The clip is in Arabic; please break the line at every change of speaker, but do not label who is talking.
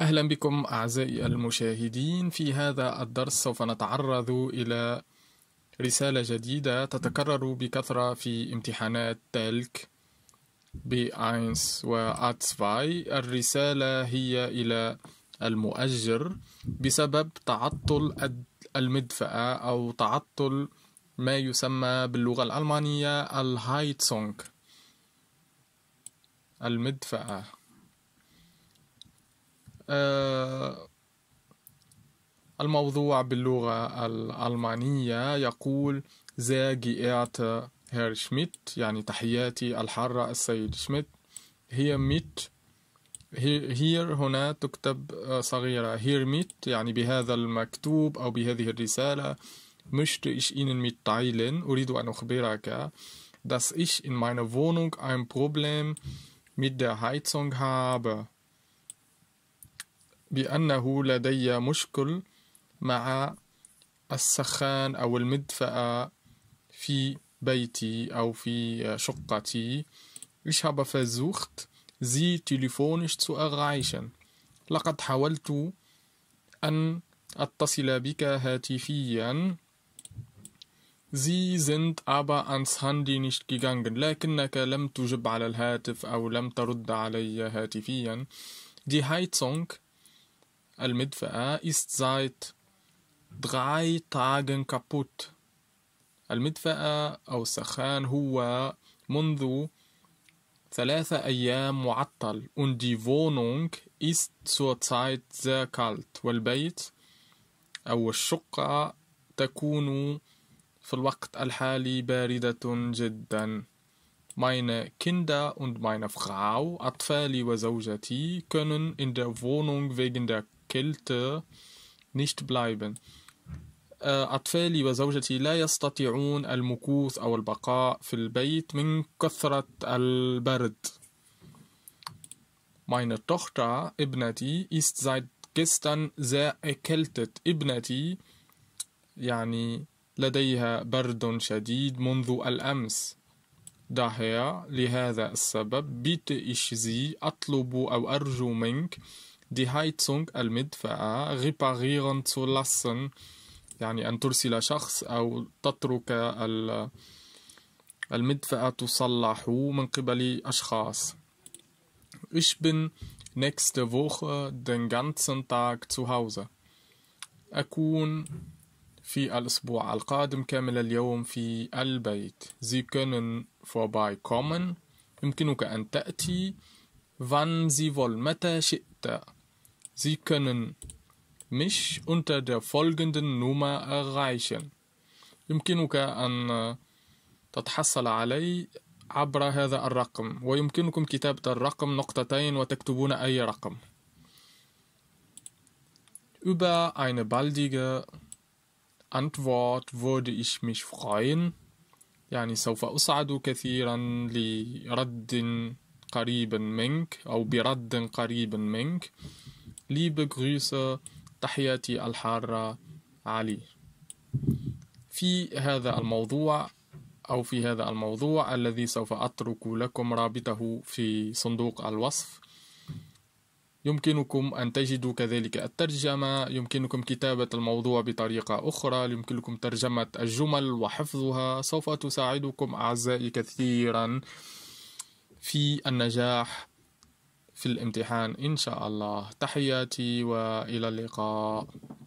أهلا بكم أعزائي المشاهدين في هذا الدرس سوف نتعرض إلى رسالة جديدة تتكرر بكثرة في امتحانات تلك بآينس وآتسفاي الرسالة هي إلى المؤجر بسبب تعطل المدفأة أو تعطل ما يسمى باللغة الألمانية الهايتسونغ المدفأة آه، الموضوع باللغة الألمانية يقول sehr geehrter هير Schmidt يعني تحياتي الحارة السيد شميت هي ميت هير هنا تكتب آه، صغيرة هير ميت يعني بهذا المكتوب أو بهذه الرسالة möchte ich Ihnen mitteilen أريد أن أخبرك dass ich in meiner Wohnung ein Problem mit der Heizung habe بأنه لدي مشكل مع السخان أو المدفأة في بيتي أو في شقتي Ich habe versucht, sie telefonisch zu erreichen. لقد حاولت أن أتصل بك هاتفيا. Sie sind aber ans Handy nicht gegangen. لكنك لم تجب على الهاتف أو لم ترد علي هاتفيا. Die Heizung المدفاة ist seit drei Tagen kaputt. المدفأة أو السخان هو منذ ثلاثة أيام معطل und die Wohnung ist zurzeit sehr kalt والبيت أو الشقة تكون في الوقت الحالي باردة جدا Meine Kinder und meine Frau, Atfali und Zaujati, können in der Wohnung wegen der كلتا nicht bleiben آه، أطفالي وزوجتي لا يستطيعون المكوث أو البقاء في البيت من كثرة البرد Meine Tochter, ابنتي, ist seit gestern sehr erkältet. ابنتي يعني لديها برد شديد منذ الأمس. Daher, لهذا السبب, bitte ich Sie, أطلب أو أرجو منك die Heizung المدفأة äh, reparieren zu lassen يعني أن ترسل شخص أو تترك المدفأة تصلح من قبل أشخاص Ich bin nächste Woche den ganzen Tag zu Hause أكون في الأسبوع القادم كامل اليوم في البيت Sie können vorbeikommen يمكنك أن تأتي wann sie wollen متى شئت Sie können mich unter der folgenden Nummer erreichen. يمكنك أن تتحصل علي عبر هذا الرقم ويمكنكم كتابة الرقم نقطتين وتكتبون أي رقم. Über eine baldige Antwort würde ich mich freuen. يعني سوف أسعد كثيرا لرد قريب منك أو برد قريب منك. Liebe Grüße تحياتي الحارة علي في هذا الموضوع أو في هذا الموضوع الذي سوف أترك لكم رابطه في صندوق الوصف يمكنكم أن تجدوا كذلك الترجمة يمكنكم كتابة الموضوع بطريقة أخرى يمكنكم ترجمة الجمل وحفظها سوف تساعدكم أعزائي كثيرا في النجاح في الامتحان إن شاء الله تحياتي وإلى اللقاء